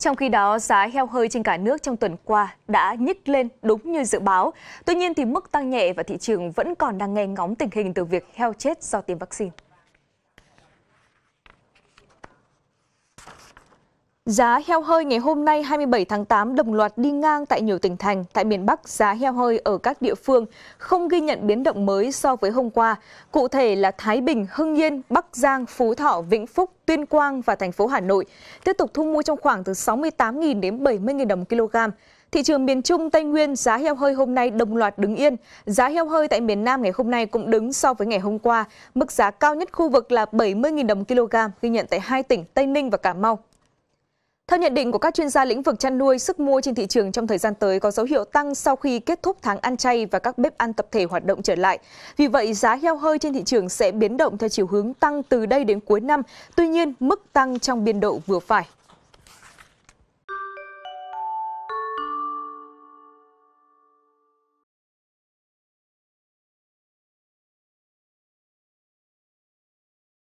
Trong khi đó, giá heo hơi trên cả nước trong tuần qua đã nhích lên đúng như dự báo. Tuy nhiên, thì mức tăng nhẹ và thị trường vẫn còn đang nghe ngóng tình hình từ việc heo chết do tiêm vaccine. Giá heo hơi ngày hôm nay 27 tháng 8 đồng loạt đi ngang tại nhiều tỉnh thành. Tại miền Bắc, giá heo hơi ở các địa phương không ghi nhận biến động mới so với hôm qua. Cụ thể là Thái Bình, Hưng Yên, Bắc Giang, Phú Thọ, Vĩnh Phúc, Tuyên Quang và thành phố Hà Nội tiếp tục thu mua trong khoảng từ 68.000 đến 70.000 đồng kg. Thị trường miền Trung Tây Nguyên giá heo hơi hôm nay đồng loạt đứng yên. Giá heo hơi tại miền Nam ngày hôm nay cũng đứng so với ngày hôm qua. Mức giá cao nhất khu vực là 70.000 đồng kg ghi nhận tại hai tỉnh Tây Ninh và Cà Mau. Theo nhận định của các chuyên gia lĩnh vực chăn nuôi, sức mua trên thị trường trong thời gian tới có dấu hiệu tăng sau khi kết thúc tháng ăn chay và các bếp ăn tập thể hoạt động trở lại. Vì vậy, giá heo hơi trên thị trường sẽ biến động theo chiều hướng tăng từ đây đến cuối năm, tuy nhiên mức tăng trong biên độ vừa phải.